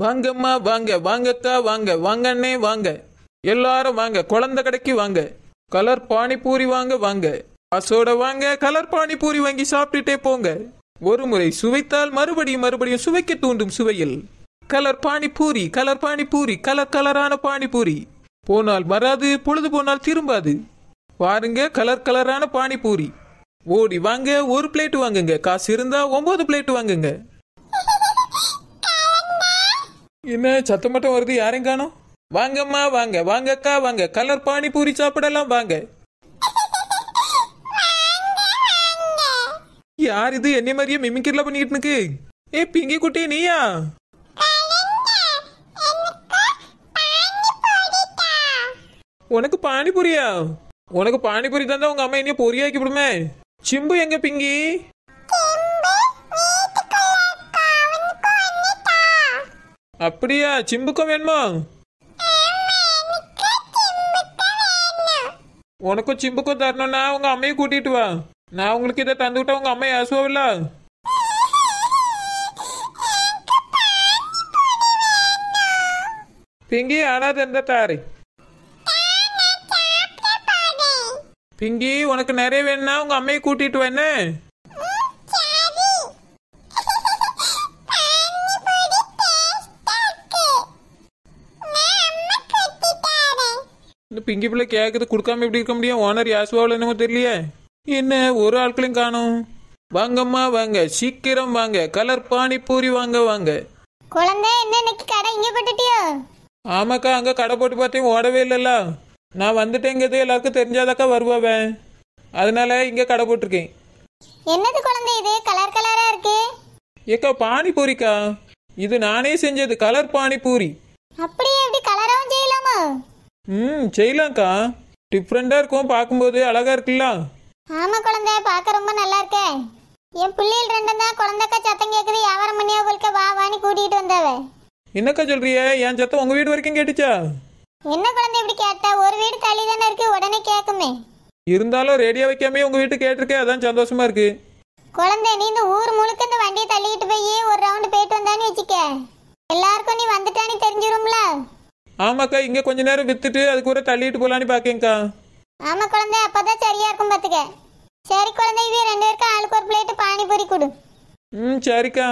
வாங்கம்மா வாங்க வாங்கத்தா வாங்க வாங்கண்ணே வாங்க எல்லாரும் வாங்க குழந்தை கடைக்கு வாங்க கலர் பானிபூரி வாங்க வாங்க பசோட வாங்க கலர் பானிபூரி வாங்கி சாப்பிட்டுட்டே போங்க ஒரு முறை சுவைத்தால் மறுபடியும் மறுபடியும் சுவைக்க தூண்டும் சுவையில் colour panipuri colour panipuri colour கலரான பானிபூரி போனால் வராது பொழுது போனால் திரும்பாது வாருங்க கலர் கலரான பானிபூரி ஓடி வாங்க ஒரு பிளேட் வாங்குங்க காசு இருந்தா ஒன்பது பிளேட் வாங்குங்க என்ன சத்தம் மட்டும் வருது யாரையும் காணும் வாங்கம்மா வாங்க வாங்கக்கா வாங்க கலர் பானிபூரி சாப்பிடலாம் வாங்க யார் இது என்ன மாதிரியே மிமிக்கிரில பண்ணிக்கிட்டு இருக்கு ஏ பிங்கி குட்டி நீயா உனக்கு பானிபூரியா உனக்கு பானிபூரி தந்தா உங்க அம்மா என்ன பொரியாக்கி விடுமே சிம்பு எங்க பிங்கி அப்படியா சிம்புக்கும் வேணுமா உனக்கும் சிம்புக்கும் தரணும்னா உங்க அம்மையை கூட்டிட்டு வா நான் உங்களுக்கு இதை தந்துவிட்டா உங்க அம்மையை அசுவில்ல பிங்கி ஆனாது எந்த தாரி பிங்கி உனக்கு நிறைய வேணும்னா உங்க அம்மையை கூட்டிட்டு வேணே பிங்கி பிள்ளை கேட்கறது கொடுக்காம எப்படி இருக்க முடியும் ஓனர் யாசுவாவில் என்னமோ தெரியலையே என்ன ஒரு ஆட்களையும் காணும் வாங்கம்மா வாங்க சீக்கிரம் வாங்க கலர் பூரி வாங்க வாங்க குழந்தை என்ன இன்னைக்கு கடை இங்கே போட்டுட்டியோ ஆமாக்கா அங்கே கடை போட்டு பார்த்தேன் ஓடவே இல்லைல்ல நான் வந்துட்டேங்கிறது எல்லாருக்கும் தெரிஞ்சாதாக்கா வருவாவே அதனால இங்கே கடை போட்டிருக்கேன் என்னது குழந்தை இது கலர் கலரா இருக்கு ஏக்கா பானி பூரிக்கா இது நானே செஞ்சது கலர் பானி பூரி அப்படி ம் செய்யலாம்க்கா டிஃப்ரெண்டாக இருக்கும் பார்க்கும்போது அழகாக இருக்குல்ல ஆமாம் குழந்தை பார்க்க ரொம்ப நல்லா இருக்கே என் பிள்ளைகள் ரெண்டும் தான் குழந்தைக்கா சத்தம் கேட்குது வியாபாரம் பண்ணியா போல்க்க வா வான்னு கூட்டிகிட்டு வந்தாவே என்னக்கா சொல்றிய என் சத்தம் உங்கள் வீடு வரைக்கும் கேட்டுச்சா என்ன குழந்தை இப்படி கேட்ட ஒரு வீடு தள்ளி தானே இருக்கு உடனே கேட்குமே இருந்தாலும் ரேடியோ வைக்காமே உங்கள் வீட்டு கேட்டிருக்கேன் அதான் சந்தோஷமா இருக்கு குழந்தை நீ இந்த ஊர் முழுக்க இந்த வண்டியை தள்ளிக்கிட்டு போய் ஒரு ரவுண்டு போயிட்டு வந்தான்னு வச்சுக்க எல்லாருக்கும் நீ வந்துட்டான்னு தெரிஞ்சிரும்ல ஆமாக்கா இங்கே கொஞ்ச நேரம் வித்துட்டு அது கூட தள்ளிட்டு போகலான்னு பார்க்கேங்க்கா ஆமா குழந்தை அப்பதான் சரியா இருக்கும் பாத்துக்க சரி குழந்தை இது ரெண்டு பேருக்கும் ஆளுக்கு ஒரு பிளேட் பூரி கொடு ம் சரிக்கா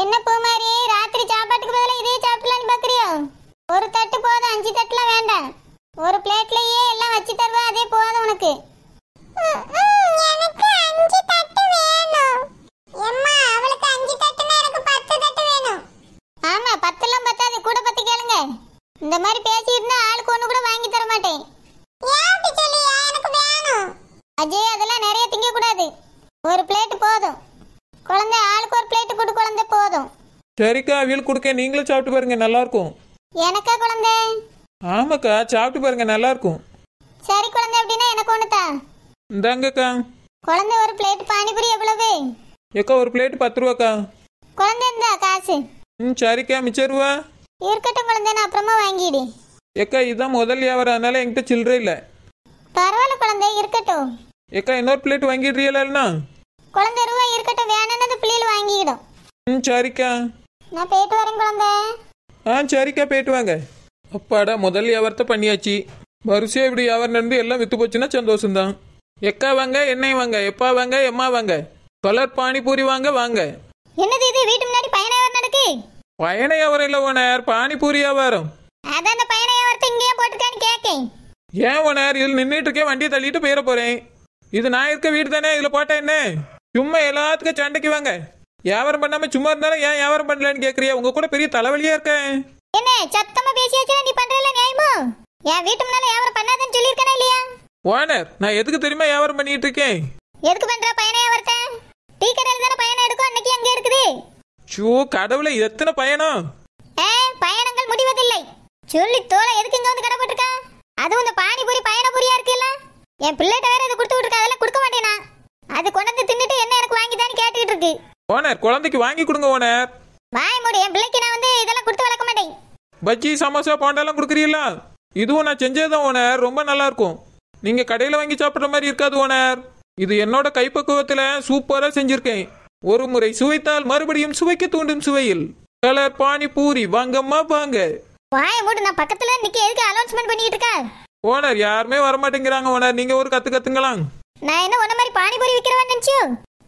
என்ன ராத்திரி சாப்பாட்டுக்கு இதே ஒரு தட்டு அஞ்சு வேண்டாம் ஒரு பிளேட்லயே எல்லாம் வச்சு தருவா அதே போதும் உனக்கு சரிக்கா வீல் கொடுக்க நீங்களும் சாப்பிட்டு பாருங்க நல்லா இருக்கும் எனக்கா குழந்தை ஆமாக்கா சாப்பிட்டு பாருங்க நல்லா இருக்கும் சரி குழந்தை அப்படின்னா எனக்கு ஒண்ணுதா இந்தாங்கக்கா குழந்தை ஒரு பிளேட் பானிபூரி எவ்வளவு ஏக்கா ஒரு பிளேட் பத்து ரூபாக்கா குழந்தை இருந்தா காசு ம் சரிக்கா மிச்ச ரூபா இருக்கட்டும் குழந்தை நான் அப்புறமா வாங்கிடு ஏக்கா இதுதான் முதல் வியாபாரம் அதனால என்கிட்ட சில்லறை இல்ல பரவாயில்ல குழந்தை இருக்கட்டும் ஏக்கா இன்னொரு பிளேட் வாங்கிடுறீங்களா குழந்தை ரூபா இருக்கட்டும் வேணும்னது பிள்ளைகள் வாங்கிடும் ம் சரிக்கா நான் போயிட்டு வரேன் குழந்தை ஆ சரிக்கா போயிட்டு வாங்க அப்பாடா முதல் வியாபாரத்தை பண்ணியாச்சு வரிசையாக இப்படி வியாபாரம் நடந்து எல்லாம் விற்று போச்சுன்னா சந்தோஷம்தான் எக்கா வாங்க எண்ணெய் வாங்க எப்பா வாங்க எம்மா வாங்க கலர் பானிபூரி வாங்க வாங்க என்னது இது வீட்டு முன்னாடி பயண வியாபாரம் நடக்கு பயண வியாபாரம் இல்லை ஓனர் பானிபூரி வியாபாரம் அதான் அந்த பயண வியாபாரத்தை இங்கேயே போட்டுருக்கான்னு கேட்கேன் ஏன் ஓனர் இதில் நின்றுட்டு இருக்கேன் வண்டியை தள்ளிட்டு போயிட போகிறேன் இது நான் இருக்க வீடு தானே இதில் போட்டேன் என்ன சும்மா எல்லாத்துக்கும் சண்டைக்கு வாங்க வியாபாரம் பண்ணாம சும்மா இருந்தாலும் ஏன் வியாபாரம் பண்ணலன்னு கேக்குறியா உங்க கூட பெரிய தலைவலியா இருக்கேன் என்ன சத்தமா பேசியாச்சுனா நீ பண்றல நியாயமா என் வீட்டு முன்னால வியாபாரம் பண்ணாதன்னு சொல்லிருக்கேனா இல்லையா ஓனர் நான் எதுக்கு தெரியுமா வியாபாரம் பண்ணிட்டு இருக்கேன் எதுக்கு பண்ற பயனே அவர்ட்ட டீ கடையில தான பயணம் எடுக்கும் அன்னைக்கு அங்க இருக்குது சோ கடவுளே எத்தனை பயணம் ஏ பயணங்கள் முடிவதில்லை சொல்லி தோலை எதுக்கு இங்க வந்து கடை போட்டுருக்கா அதுவும் இந்த பானிபூரி பயணபூரியா இருக்குல்ல என் பிள்ளைட்ட வேற இதை கொடுத்து விட்டுருக்கா அதெல்லாம் கொடுக்க மாட்டேனா அது கொண்டு வந்து தின்னுட்டு என்ன ஓனர் குழந்தைக்கு வாங்கி கொடுங்க ஓனர் வாய் மூடி என் பிள்ளைக்கு நான் வந்து இதெல்லாம் கொடுத்து வளர்க்க மாட்டேன் பஜ்ஜி சமோசா போண்டெல்லாம் கொடுக்குறீங்களா இதுவும் நான் செஞ்சதுதான் ஓனர் ரொம்ப நல்லா இருக்கும் நீங்க கடையில வாங்கி சாப்பிட்ற மாதிரி இருக்காது ஓனர் இது என்னோட கைப்பக்குவத்துல சூப்பரா செஞ்சிருக்கேன் ஒரு முறை சுவைத்தால் மறுபடியும் சுவைக்க தூண்டும் சுவையில் கலர் பானி பூரி வாங்கம்மா வாங்க வாய் மூடு நான் பக்கத்துல நிக்க எதுக்கு அனௌன்ஸ்மெண்ட் பண்ணிட்டு இருக்க ஓனர் யாருமே வர மாட்டேங்கிறாங்க ஓனர் நீங்க ஒரு கத்து கத்துங்களா நான் என்ன உன்ன மாதிரி பானிபூரி விக்கிறவன் நினைச்சு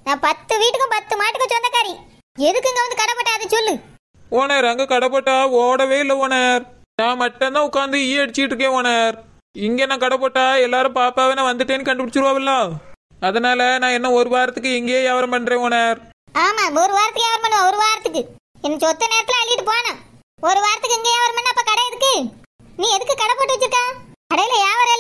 நான் பத்து வீட்டுக்கும் பத்து மாட்டுக்கும் சொந்தக்காரி எதுக்குங்க வந்து கடப்பட்ட அதை சொல்லு ஓனர் அங்க கடப்பட்டா ஓடவே இல்லை ஓனர் நான் மட்டும்தான் உட்காந்து ஈ அடிச்சிட்டு இருக்கேன் ஓனர் இங்க நான் கடப்பட்டா எல்லாரும் பாப்பாவே நான் வந்துட்டேன்னு கண்டுபிடிச்சிருவாவில்ல அதனால நான் என்ன ஒரு வாரத்துக்கு இங்கேயே வியாபாரம் பண்றேன் ஓனர் ஆமா ஒரு வாரத்துக்கு வியாபாரம் பண்ணுவோம் ஒரு வாரத்துக்கு என்ன சொத்த நேரத்துல அள்ளிட்டு போனேன் ஒரு வாரத்துக்கு இங்கேயே வியாபாரம் பண்ண அப்ப கடை எதுக்கு நீ எதுக்கு கடை போட்டு வச்சிருக்கா கடையில வியாபாரம்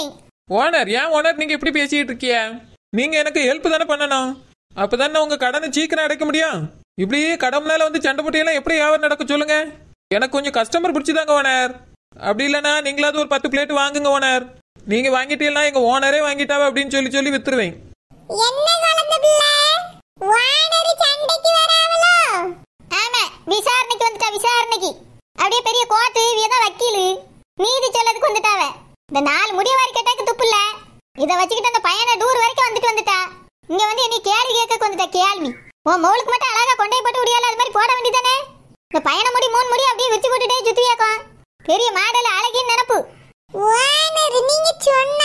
இருக்கேன் ஓனர் ஏன் ஓனர் நீங்க இப்படி பேசிட்டு இருக்கிய நீங்க எனக்கு ஹெல்ப் தானே பண்ணணும் அப்பதானே உங்க கடனை சீக்கிரம் அடைக்க முடியும் இப்படி கடம்னால வந்து சண்டை போட்டியெல்லாம் எப்படி வியாபாரம் நடக்க சொல்லுங்க எனக்கு கொஞ்சம் கஸ்டமர் பிடிச்சிதாங்க ஓனர் அப்படி இல்லைனா நீங்களாவது ஒரு பத்து பிளேட் வாங்குங்க ஓனர் நீங்க வாங்கிட்டீங்கன்னா எங்க ஓனரே வாங்கிட்டாவே அப்படின்னு சொல்லி சொல்லி வித்துருவேன் வச்சுக்கிட்டு அந்த பையனை டூர் வரைக்கும் வந்துட்டு வந்துட்டா இங்க வந்து என்னை கேள்வி கேட்க வந்துட்டா கேள்வி உன் மவுளுக்கு மட்டும் அழகா கொண்டே போட்டு முடியல அது மாதிரி போட வேண்டியதானே இந்த பையனை முடி மூணு முடி அப்படியே விரிச்சு போட்டுட்டே சுத்தியாக்கும் பெரிய மாடல் அழகின்னு நினப்பு நீங்க சொன்ன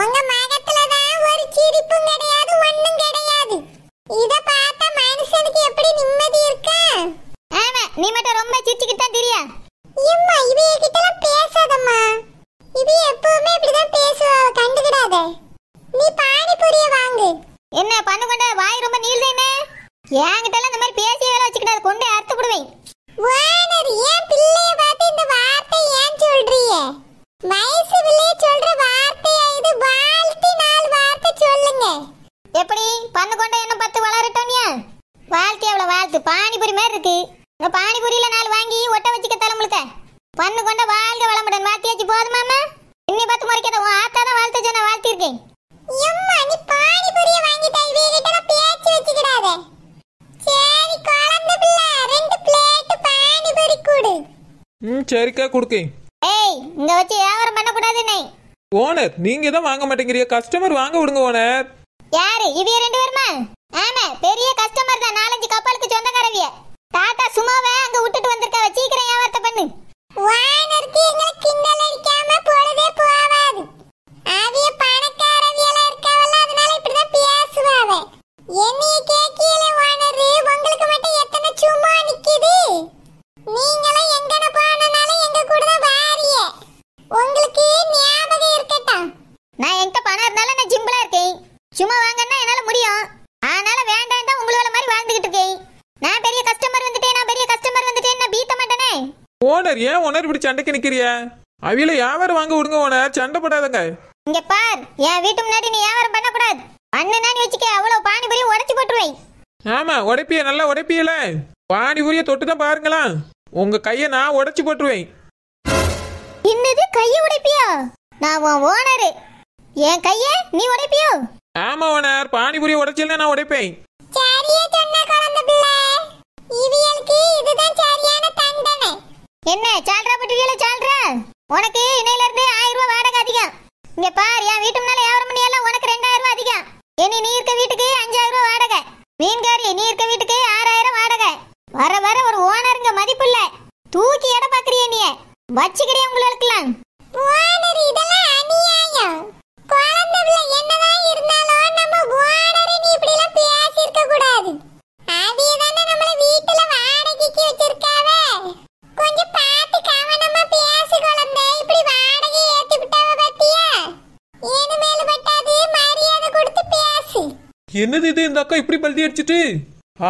uống cái ma இருக்கு இங்க பானிபூரியில நாலு வாங்கி ஒட்ட வச்சுக்க தலைமுழுக்க பண்ணு கொண்ட வாழ்க வளமுடன் வாத்தியாச்சு போதுமாமா இன்னி பார்த்து முறைக்காத உன் ஆத்தா தான் வாழ்த்து சொன்ன வாழ்த்திருக்கேன் பானிபூரிய பானிபூரி சரிக்கா ஏய் வச்சு வியாபாரம் பண்ண நீங்க வாங்க மாட்டேங்கிறீங்க கஸ்டமர் வாங்க விடுங்க யாரு இது ரெண்டு பேருமா ஆமா பெரிய கஸ்டமர் தான் நாலஞ்சு தாத்தா சும்மாவே அங்க விட்டுட்டு வந்திருக்காவ சீக்கிரம் வியாபாரத்தை பண்ணு வாய் நிறுத்தி கிண்டல் அடிக்காம பொழுதே போவாது ஆவிய பணத்தை ஓனர் ஏன் ஓனர் இப்படி சண்டைக்கு நிக்கிறிய அவியில வியாபாரம் வாங்க விடுங்க ஓனர் சண்டை போடாதங்க இங்க பார் என் வீட்டு முன்னாடி நீ வியாபாரம் பண்ண கூடாது பண்ணனா நீ வச்சுக்க அவ்வளவு பானிபூரி உடைச்சு போட்டுருவேன் ஆமா உடைப்பிய நல்லா உடைப்பியல புரிய தொட்டு தான் பாருங்களா உங்க கைய நான் உடைச்சு போட்டுருவேன் என்னது கைய உடைப்பியா நான் உன் ஓனர் என் கைய நீ உடைப்பியோ ஆமா ஓனர் பானிபூரி உடைச்சல நான் உடைப்பேன் சரியே சொன்ன குழந்தை பிள்ளை இதுதான் என்ன சால்ரா பட்டிரியல சால்ரா உனக்கு இன்னையில இருந்து ஆயிரம் ரூபாய் வாடகை அதிகம் இங்க பாரு என் வீட்டு முன்னால வியாபாரம் பண்ணியெல்லாம் உனக்கு ரெண்டாயிரம் ரூபாய் அதிகம் இனி நீ இருக்க வீட்டுக்கு என்னது இது இந்த அக்கா இப்படி பல்தி அடிச்சிட்டு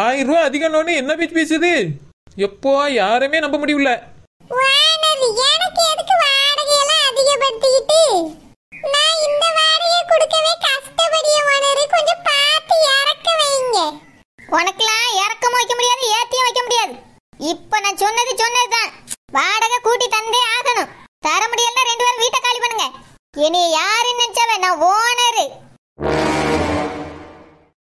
ஆயிரம் ரூபா அதிகம் லோனு என்ன பேச்சு பேசுது எப்போ யாருமே நம்ப முடியல